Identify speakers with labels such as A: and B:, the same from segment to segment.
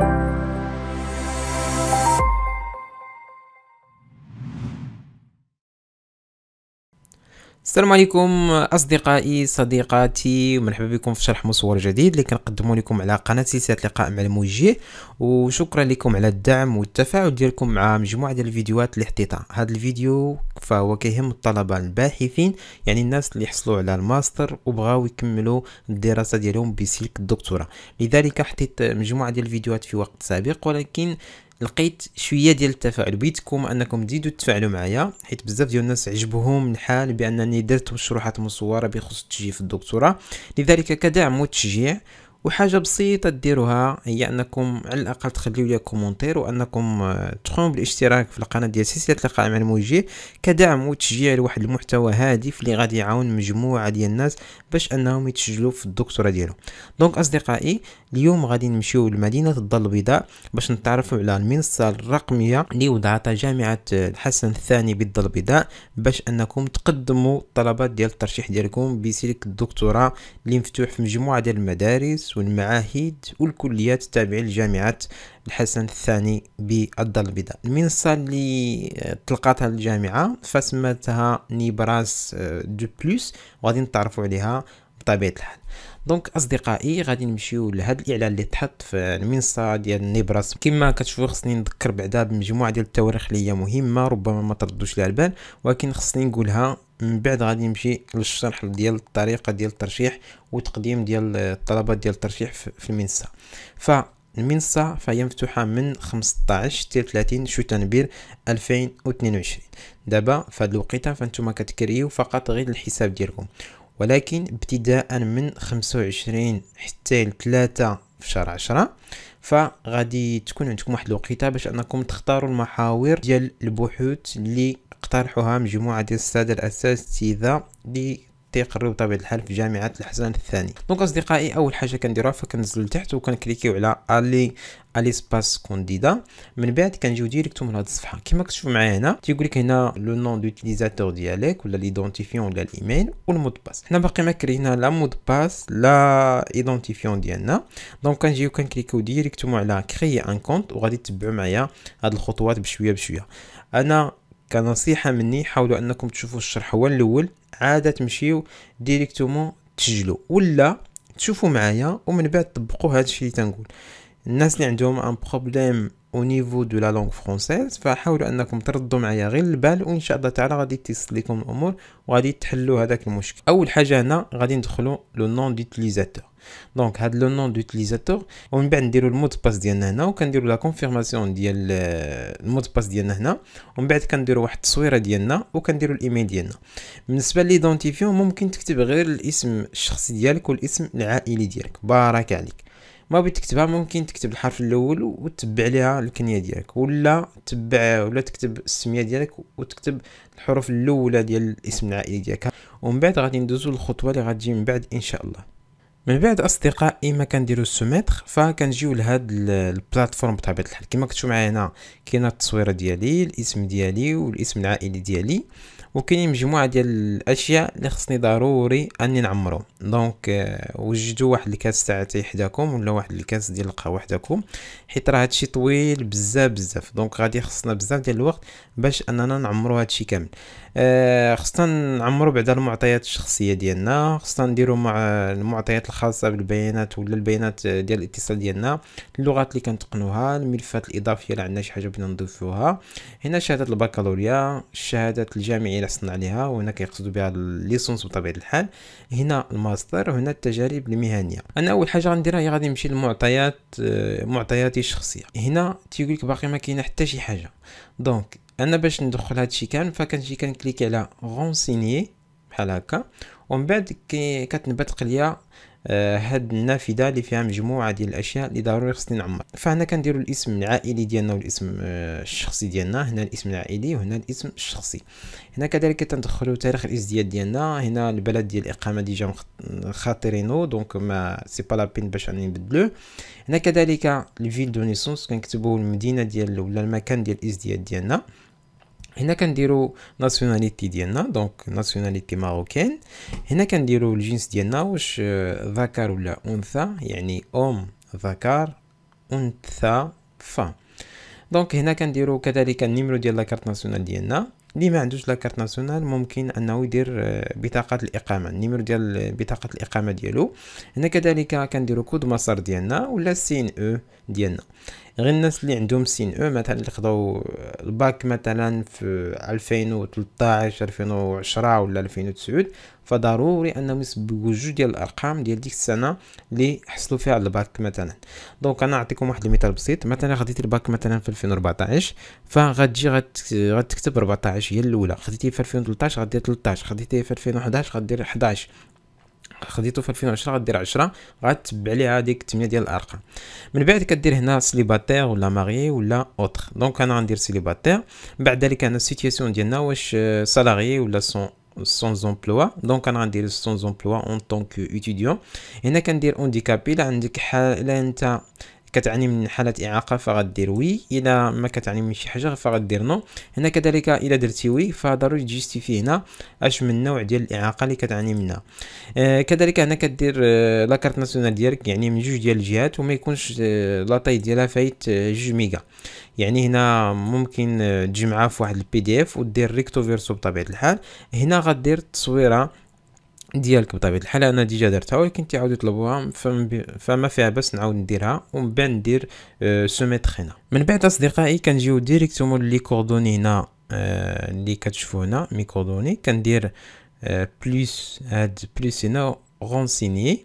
A: Thank you. السلام عليكم اصدقائي صديقاتي ومرحبا بكم في شرح مصور جديد اللي كنقدمه لكم على قناه سلسله لقاء مع الموجه وشكرا لكم على الدعم والتفاعل ديالكم مع مجموعه ديال الفيديوهات حطيتها هذا الفيديو فهو كيهم الطلبه الباحثين يعني الناس اللي حصلوا على الماستر وبغاو يكملوا الدراسه ديالهم بسلك الدكتوراه لذلك حطيت مجموعه ديال الفيديوهات في وقت سابق ولكن لقيت شويه ديال التفاعل بيتكم انكم تزيدوا تفاعلوا معايا حيت بزاف ديال الناس عجبهم الحال بانني درت مشروحات مصوره بخصوص التشجيع في الدكتوراه لذلك كدعم وتشجيع وحاجة بسيطة ديروها هي انكم على الاقل تخليو لي كومونتير وانكم آه، تقوموا بالاشتراك في القناة ديال سلسلة لقاء مع الموجه كدعم وتشجيع لواحد المحتوى هادف اللي غادي يعاون مجموعة ديال الناس باش انهم يتسجلوا في الدكتوراه ديالهم دونك اصدقائي اليوم غادي نمشيو لمدينة الضل البيضاء باش نتعرفوا على المنصة الرقمية اللي وضعتها جامعة آه، الحسن الثاني بالضل البيضاء باش انكم تقدموا الطلبات ديال الترشيح ديالكم بسلك الدكتوراه اللي مفتوح في مجموعة ديال المدارس المدارس والمعاهد والكليات التابعة لجامعة الحسن الثاني بالدار البيضاء المنصة اللي طلقتها الجامعة فسمتها نيبراس آه، دو بلوس وغادي نتعرفوا عليها بطبيعة الحال دونك اصدقائي غادي نمشيو لهذا الاعلان اللي تحط في المنصه ديال نيبراس كما كتشوفوا خصني نذكر بعدا بمجموعه ديال التواريخ اللي هي مهمه ربما ما تردوش لها البال ولكن خصني نقولها من بعد غادي نمشي للشرح ديال الطريقه ديال الترشيح وتقديم ديال الطلبات ديال الترشيح في المنصه فالمنصه فهي مفتوحه من 15 حتى 30 شتنبير 2022 دابا فهاد الوقيته فانتم كتكريو فقط غير الحساب ديالكم ولكن ابتداء من 25 حتى 3 في شهر 10 فغادي تكون عندكم واحد الوقيته باش انكم تختاروا المحاور ديال البحوث اللي اقترحها مجموعة ديال السادة الأساتذة لي تيقريو بطبيعة الحال في جامعة الحسن الثاني دونك أصدقائي أول حاجة كنديروها فكنزلو لتحت وكنكليكيو على ألي سباس كونديدا من بعد كنجيو ديريكتو من هاد الصفحة كما كتشوف معايا هنا تيقول لك هنا لو نون دوتيليزاتور ديالك ولا ليدونتيفيون ولا الايميل والمود باس حنا باقي ما كرينا لا مود باس لا ايدونتيفيون ديالنا دونك كنجيو كنكليكيو ديريكتو على كريي ان كونت وغادي تبعو معايا هاد الخطوات بشويه بشويه انا كنصيحه مني حاولوا انكم تشوفوا الشرح هو الاول عاده تمشيو ديريكتومون تسجلوا ولا تشوفوا معايا ومن بعد طبقوا هذا الشيء اللي تنقول الناس اللي عندهم ان بروبليم او نيفو دو لا لونغ فرونسيز فحاولوا انكم تردوا معايا غير البال وان شاء الله تعالى غادي تيسر لكم الامور وغادي تحلوا هذاك المشكل اول حاجه هنا غادي ندخلوا لو نون ديتيليزاتور دونك هاد لو نون ديتيليزاتور ومن بعد نديروا المود باس ديالنا هنا وكنديروا لا كونفيرماسيون ديال آه، المود باس ديالنا هنا ومن بعد كنديروا واحد التصويره ديالنا وكنديروا الايميل ديالنا بالنسبه ليدونتيفيون ممكن تكتب غير الاسم الشخصي ديالك والاسم العائلي ديالك بارك عليك ما بغيت تكتبها ممكن تكتب الحرف الاول وتتبع ليها الكنيه ديالك ولا تبع ولا تكتب السميه ديالك وتكتب الحروف الاولى ديال الاسم العائلي ديالك ومن بعد غادي ندوزو للخطوه اللي غتجي من بعد ان شاء الله من بعد اصدقائي ما كنديرو السوميتر فكنجيو لهاد البلاتفورم بطبيعه الحال كما كتشوفو معايا هنا كاينه التصويره ديالي الاسم ديالي والاسم العائلي ديالي وكاين مجموعه ديال الاشياء اللي خصني ضروري اني نعمرو دونك آه، وجدوا واحد الكاس تاع تاي حداكم ولا واحد الكاس ديال القهوه حداكم حيت راه هادشي طويل بزاف بزاف دونك غادي خصنا بزاف ديال الوقت باش اننا نعمرو هادشي كامل آه خصنا نعمرو بعدا المعطيات الشخصيه ديالنا خصنا نديرو مع المعطيات الخاصه بالبيانات ولا البيانات ديال الاتصال ديالنا اللغات اللي كنتقنوها الملفات الاضافيه اللي عندنا شي حاجه بغينا نضيفوها هنا شهاده البكالوريا الشهادات الجامعيه اللي حصلنا عليها وهنا كيقصدوا بها الليسونس بطبيعه الحال هنا الماستر وهنا التجارب المهنيه انا اول حاجه غنديرها هي غادي نمشي للمعطيات آه، معطياتي الشخصيه هنا تيقول لك باقي ما كاينه حتى شي حاجه دونك انا باش ندخل هادشي كامل فكنجي كنكليكي على غونسيني بحال هكا ومن بعد كتنبت ليا آه، هاد النافذه اللي فيها مجموعه ديال الاشياء اللي ضروري خصني نعمر فهنا كنديرو الاسم العائلي ديالنا والاسم آه، الشخصي ديالنا هنا الاسم العائلي وهنا الاسم الشخصي هنا كذلك تندخلو تاريخ الازدياد ديالنا هنا البلد ديال الاقامه ديجا خاطرينو دونك ما سي با لابين باش راني نبدلو هنا كذلك الفيل دو نيسونس كنكتبو المدينه ديال ولا المكان ديال الازدياد ديالنا هنا كنديرو ناسيوناليتي ديالنا دونك ناسيوناليتي ماروكين هنا كنديرو الجنس ديالنا واش آه، ذكر ولا انثى يعني ام ذكر انثى ف دونك هنا كنديرو كذلك النيمرو ديال لاكارت ناسيونال ديالنا اللي ما عندوش لاكارت ناسيونال ممكن انه يدير آه، بطاقه الاقامه النيمرو ديال آه، بطاقه الاقامه ديالو هنا كذلك كنديرو كود مسار ديالنا ولا السين او e ديالنا غير الناس اللي عندهم سين او مثلا اللي خداو الباك مثلا في 2013 2010 ولا 2009 فضروري انهم يسبقوا جوج ديال الارقام ديال ديك السنه اللي حصلوا فيها على الباك مثلا دونك انا نعطيكم واحد المثال بسيط مثلا خديتي الباك مثلا في 2014 فغتجي غتكتب 14 هي الاولى خديتي في 2013 غدير 13 خديتي في 2011 غدير 11 خديته في 2010 غدير 10 غتبع ليها هذيك 8 ديال الارقام من بعد كدير هنا سليباتير ولا ماري ولا اوتر دونك انا غندير سليباتير بعد ذلك انا السيتياسيون ديالنا واش سالاري آه، ولا سون سون زومبلوا دونك انا غندير سون زومبلوا اون طونك اتيديون هنا كندير اونديكابي لا عندك حاله انت كتعاني من حاله اعاقه فغدير وي الا ما كتعاني من شي حاجه فغدير نو هنا كذلك الا درتي وي فضروري تجيستيفي هنا اش من نوع ديال الاعاقه اللي كتعاني منها آه، كذلك هنا كدير آه، لاكارت ناسيونال ديالك يعني من جوج ديال الجهات وما يكونش آه، لاطاي ديالها فايت جوج ميجا يعني هنا ممكن تجمعها في واحد البي دي اف ودير ريكتو فيرسو بطبيعه الحال هنا غدير التصويره ديالك بطبيعه الحال انا ديجا درتها ولكن تعاودوا يطلبوها فما فيها باس نعاود نديرها ومن بعد ندير أه هنا من بعد اصدقائي كنجيو ديريكتومون لي كوردوني هنا أه اللي كتشوفوا هنا مي كوردوني كندير أه بليس هاد بليس هنا غونسيني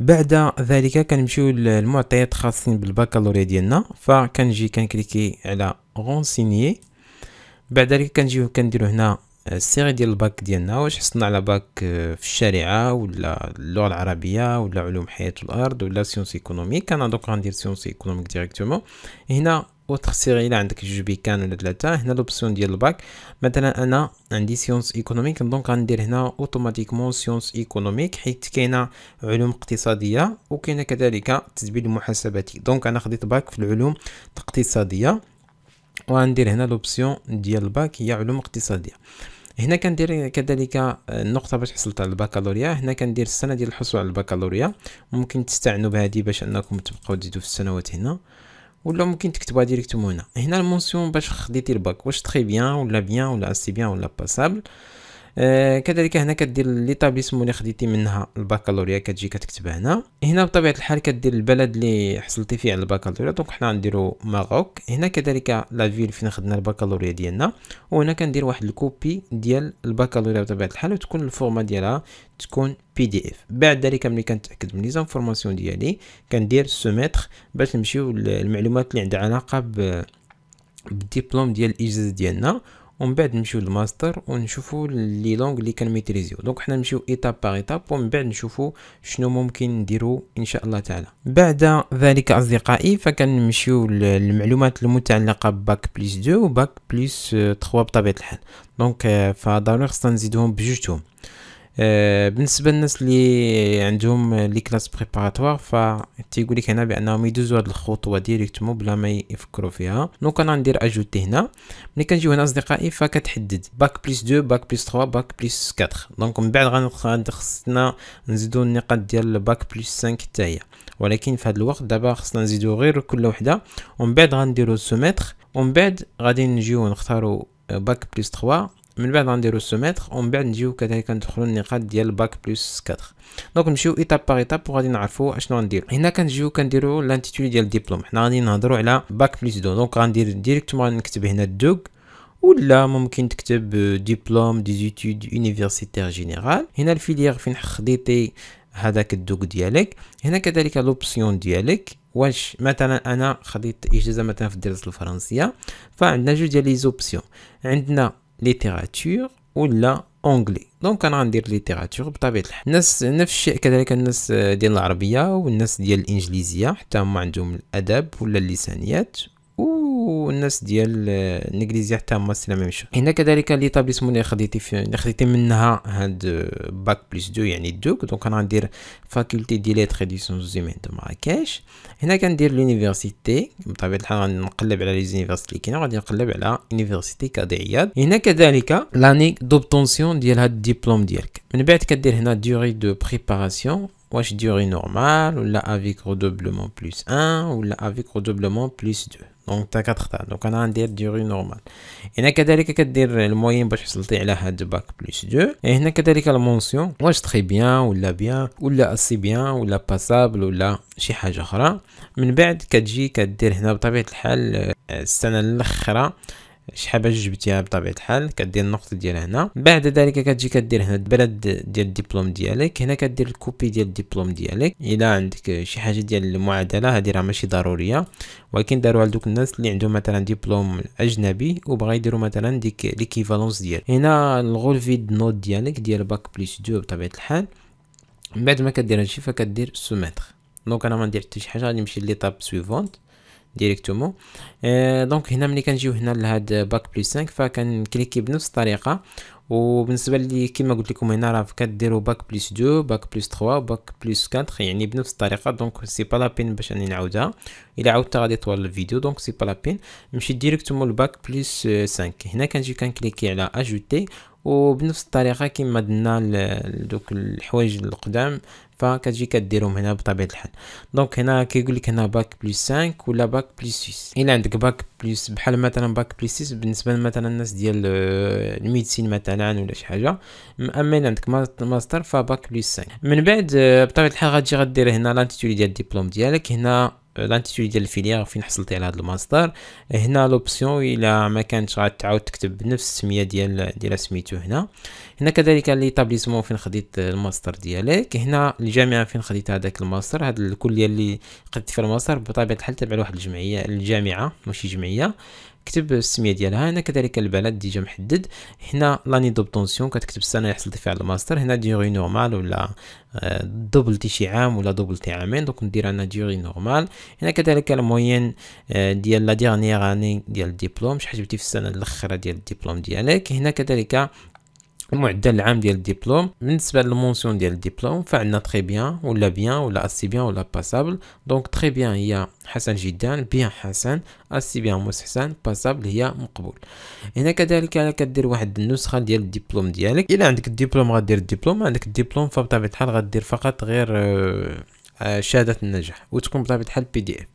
A: بعد ذلك كنمشيو للمعطيات خاصين بالبكالوريا ديالنا فكنجي كنكليكي على غونسينيي بعد ذلك كنجيو كنديرو هنا آه، الصيغه ديال الباك ديالنا واش حصلنا على باك آه، في الشريعه ولا اللغه العربيه ولا علوم حياه الارض ولا سيونس ايكونوميك انا دوك غندير سيونس ايكونوميك ديريكتومون هنا وتخسير الى عندك جوج بيكان ولا ثلاثه هنا لوبسيون ديال الباك مثلا انا عندي سيونس ايكونوميك دونك غندير هنا اوتوماتيكمون سيونس ايكونوميك حيت كاينه علوم اقتصاديه وكاينه كذلك التدبير المحاسباتي دونك انا خديت باك في العلوم الاقتصاديه وغندير هنا لوبسيون ديال الباك هي علوم اقتصاديه هنا كندير كذلك آه، النقطه باش حصلت على البكالوريا هنا كندير السنه ديال الحصول على البكالوريا ممكن تستعنوا بهذه باش انكم تبقاو تزيدوا في السنوات هنا On l'a montré directement là. En al moins, on peut se dire que le bac rouche très bien, on l'a bien, on l'a assez bien, on l'a passable. آه، كذلك هنا كدير طابليسمون اللي خديتي منها البكالوريا كتجي كتكتب هنا هنا بطبيعه الحال كدير البلد اللي حصلتي فيه على البكالوريا دونك حنا غنديرو ماروك هنا كذلك لا فيل فين خدنا البكالوريا ديالنا وهنا كندير واحد الكوبي ديال البكالوريا بطبيعه الحال وتكون الفورما ديالها تكون بي دي اف بعد ذلك ملي كنتاكد من لي زانفورماسيون ديالي كندير سوميتر باش نمشيو للمعلومات اللي عندها علاقه ب بالدبلوم ديال الاجازه ديالنا ومن بعد نمشيو للماستر ونشوفو لي لونغ اللي كنميتريزيو دونك حنا نمشيو ايتاب باغ ايتاب ومن بعد نشوفو شنو ممكن نديرو ان شاء الله تعالى بعد ذلك اصدقائي فكنمشيو للمعلومات المتعلقه بباك بليس 2 وباك بليس 3 آه، بطبيعه الحال دونك آه، فضروري خصنا نزيدوهم بجوجتهم آه، بالنسبه للناس اللي عندهم لي كلاس بريباراتوار تيقول لك هنا بانهم يدوزوا هذه الخطوه ديريكتومون بلا ما يفكروا فيها دونك انا ندير اجوتي هنا ملي كنجيو هنا اصدقائي فكتحدد باك بلس 2 باك بلس 3 باك بلس 4 دونك من بعد خصنا نزيدو النقاط ديال باك بلس 5 حتى هي ولكن في هذا الوقت دابا خصنا نزيدو غير كل وحده ومن بعد غنديرو سوميتر ومن بعد غادي نجيو نختارو باك بلس 3 من بعد غنديرو السوميتر ومن بعد نجيو كذلك ندخلو النقاط ديال باك بلس 4 دونك نمشيو ايتاب باغ ايتاب وغادي نعرفو اشنو غنديرو هنا كنجيو كنديرو لانتيتولي ديال الدبلوم حنا غادي نهضرو على باك بلس 2 دونك غندير ديريكتومون غنكتب هنا دوك ولا ممكن تكتب ديبلوم دي زيتود يونيفرسيتير جينيرال هنا الفيليير فين خديتي هذاك الدوك ديالك هنا كذلك لوبسيون ديالك واش مثلا انا خديت اجازه مثلا في الدراسه الفرنسيه فعندنا جوج ديال لي زوبسيون عندنا ليتيراتور ولا اونجلي دونك انا غندير ليتيراتور بطبيعه الحال الناس نفس الشيء كذلك الناس ديال العربيه والناس ديال الانجليزيه حتى هما عندهم الادب ولا اللسانيات والناس ديال آه، الانجليزيه حتى هما لا ميم شو هنا كذلك ليطابليسمون اللي خديتي في خديتي منها هاد باك بلس دو يعني دوك دونك انا غندير فاكولتي دي ليتر دي سيونس سونزيم عند مراكش هنا كندير لونيفرسيتي بطبيعه الحال غنقلب على لي زونيفرسيتي اللي كاينه غادي نقلب على يونيفرسيتي كادي عياد هنا كذلك لاني دوبتونسيون ديال هاد الدبلوم ديالك من بعد كدير هنا ديوري دو بريباراسيون واش ديوري نورمال ولا افيك رودوبلومون بلس 1 ولا افيك رودوبلومون بلس 2 دونك انت كتختار دونك انا غندير ديوري نورمال هنا كذلك كدير الموين باش حصلتي على هاد باك بلس 2 إيه، هنا كذلك المونسيون واش تخي بيان ولا بيان ولا اسي بيان ولا باسابل ولا شي حاجه اخرى من بعد كتجي كدير هنا بطبيعه الحال آه، السنه الاخره شحال باش جبتيها بطبيعه الحال كدير النقطه ديالها هنا بعد ذلك كتجي كدير هنا البلد ديال الدبلوم ديالك هنا كدير الكوبي ديال الدبلوم ديالك الا عندك شي حاجه ديال المعادله هذه راه ماشي ضروريه ولكن داروها لدوك الناس اللي عندهم مثلا دبلوم اجنبي وبغا يديروا مثلا ديك ليكيفالونس ديال هنا الغول فيد نوت ديالك ديال باك بليس 2 بطبيعه الحال من بعد ما كدير هادشي فكدير سوميتر دونك انا ما ندير حتى شي حاجه غادي نمشي ليطاب سويفونت ديريكتومون دونك euh, هنا ملي كنجيو هنا لهاد باك بلس 5 فكنكليكي بنفس الطريقه وبالنسبه لي كما قلت لكم هنا راه كديروا باك بلس 2 باك بلس 3 باك بلس 4 يعني بنفس الطريقه دونك سي با لا بين باش اني نعاودها الا عاودت غادي يطول الفيديو دونك سي با لا بين نمشي ديريكتومون الباك بلس 5 هنا كنجي كنكليكي على اجوتي وبنفس الطريقه كما درنا دوك الحوايج القدام فكتجي كديرهم هنا بطبيعه الحال دونك هنا كيقول لك هنا باك بلس 5 ولا باك بلس 6 الا عندك باك بلس بحال مثلا باك بلس 6 بالنسبه مثلا الناس ديال الميديسين مثلا ولا شي حاجه اما الا عندك ماستر فباك بلس 5 من بعد بطبيعه الحال غتجي غدير هنا لانتيتولي ديال الدبلوم ديالك هنا لانتيتود ديال الفيليير فين حصلتي على هذا الماستر هنا لوبسيون الا ما كانتش غتعاود تكتب بنفس السميه ديال ديال سميتو هنا هنا كذلك ليتابليسمون فين خديت الماستر ديالك هنا الجامعه فين خديت هذاك الماستر هاد الكليه اللي خديت فيها الماستر بطبيعه الحال تبع لواحد الجمعيه الجامعه ماشي جمعيه كتب السميه ديالها هنا كذلك البلد ديجا محدد هنا لاني دوبطونسيون كتكتب السنه اللي حصلتي فيها على الماستر هنا ديوري نورمال ولا دوبلتي آه، شي عام ولا دوبلتي عامين دونك ندير انا ديوري نورمال هنا كذلك الموين آه، ديال لا ديرنيير اني ديال الدبلوم شحال جبتي في السنه الاخيره ديال الدبلوم ديالك هنا كذلك المعدل العام ديال الدبلوم بالنسبه للمونسيون ديال الدبلوم فعندنا تري بيان ولا بيان ولا اسي بيان ولا باسابل دونك تري بيان هي حسن جدا بيان حسن اسي بيان مستحسن باسابل هي مقبول هنا كذلك انا كدير واحد النسخه ديال الدبلوم ديالك الا عندك الدبلوم غدير الدبلوم عندك الدبلوم فبطبيعه الحال غدير فقط غير آه، آه، شهاده النجاح وتكون بطبيعه الحال بي دي اف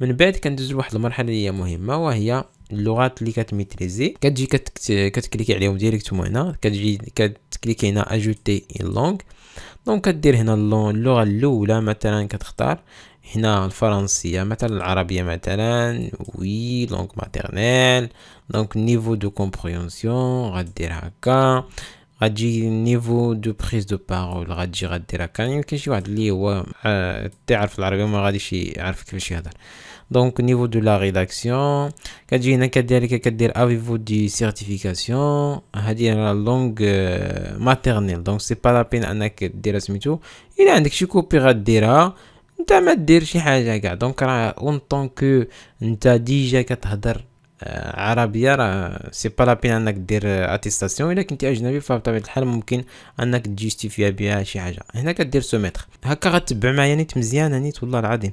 A: من بعد كندوز لواحد المرحله اللي هي مهمه وهي اللغات اللي كتميتريزي كتجي كتكليكي عليهم ديريكتوم هنا كتجي كتكليكي هنا اجوتي ان لونغ دونك كدير هنا اللغه الاولى مثلا كتختار هنا الفرنسيه مثلا العربيه مثلا وي لونغ ماتيرنيل دونك نيفو دو كومبريونسيون غدير هكا غتجي نيفو دو بريز دو بارول غتجي غدير هكا يمكن شي واحد اللي هو آه، تعرف العربيه ما غاديش يعرف كيفاش يهضر donc au niveau de la rédaction كتجينا كذلك كدير maternelle donc c'est pas la peine maternelle, donc c'est pas la peine انك un عندك شي كوبي غديرها انت ما دير شي حاجه كاع دونك راه اون طون كو انت ديجا كتهضر عربيه راه سي با انك دير اتيستاسيون الا كنتي اجنبي فبطبيعه الحال ممكن انك تجيستيفيا بها شي حاجه هنا كدير هكا معايا نيت والله العظيم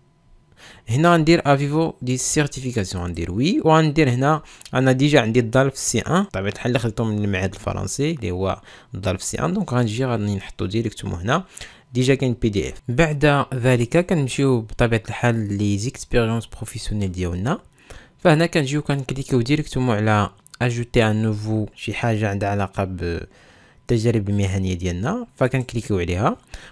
A: هنا غندير افيفو دي سيرتيفيكاسيون غندير وي وغندير هنا انا ديجا عندي الضال في سي 1 بطبيعه الحال خدتو من المعهد الفرنسي اللي هو الضال في سي 1 دونك غنجي غادي نحطو ديريكتومون هنا ديجا كاين بي دي اف بعد ذلك كنمشيو بطبيعه الحال لي زيكسبيريونس بروفيسيونيل ديالنا فهنا كنجيو كنكليكيو ديريكتومون على اجوتي ان نوفو شي حاجه عندها علاقه بالتجارب المهنيه ديالنا فكنكليكيو عليها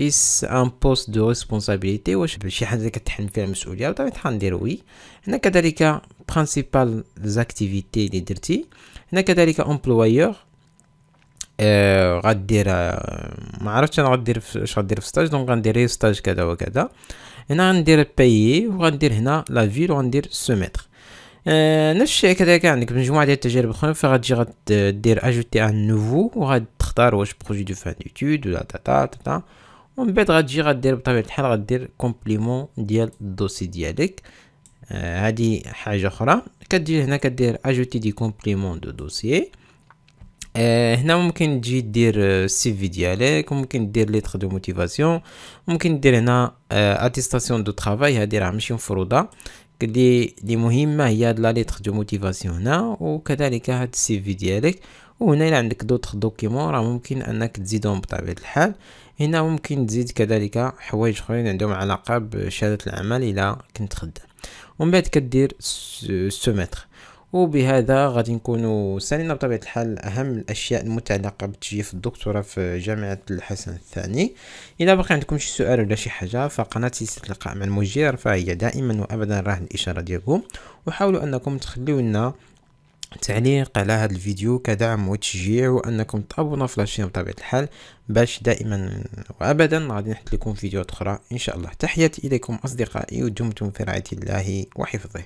A: اس ان بوست دو ريسبونسابيلتي واش شي حاجه كتحمل فيها المسؤوليه بطبيعه الحال ندير وي هنا كذلك برينسيبال زاكتيفيتي اللي درتي هنا كذلك امبلويور غدير ما عرفتش انا غدير اش غدير في ستاج دونك غندير ستاج كذا وكذا هنا غندير بايي وغندير هنا لا فيل وغندير سوميتر نفس الشيء كذلك عندك مجموعه ديال التجارب اخرى فغتجي غدير اجوتي ان نوفو وغتختار واش بروجي دو فان ديتود ولا تا تا تا, تا. ومن بعد غتجي غدير بطبيعه الحال غدير كومبليمون ديال الدوسي ديالك آه، هادي آه حاجه اخرى كتجي هنا كدير اجوتي دي كومبليمون دو دوسيي هنا ممكن تجي دير السي آه، في ديالك ممكن دير ليتر دو موتيفاسيون ممكن دير هنا اتيستاسيون دو طرافاي هادي راه ماشي مفروضه لي مهمه هي لا ليتر دو موتيفاسيون هنا وكذلك هاد السي في ديالك وهنا الا عندك دوطخ دوكيمون راه ممكن انك تزيدهم بطبيعه الحال هنا ممكن تزيد كذلك حوايج اخرين عندهم علاقه بشهاده العمل الا كنت خدام ومن بعد كدير سوميتر وبهذا غادي نكونوا سالينا بطبيعه الحال اهم الاشياء المتعلقه بتجيف الدكتوراه في جامعه الحسن الثاني اذا بقي عندكم شي سؤال ولا شي حاجه فقناه سلسله اللقاء مع المجير فهي دائما وابدا راه الاشاره ديالكم وحاولوا انكم تخليو لنا تعليق على هذا الفيديو كدعم وتشجيع وانكم تابونا في لاشين بطبيعه الحال باش دائما وابدا غادي نحط لكم فيديوهات اخرى ان شاء الله تحياتي اليكم اصدقائي ودمتم في رعايه الله وحفظه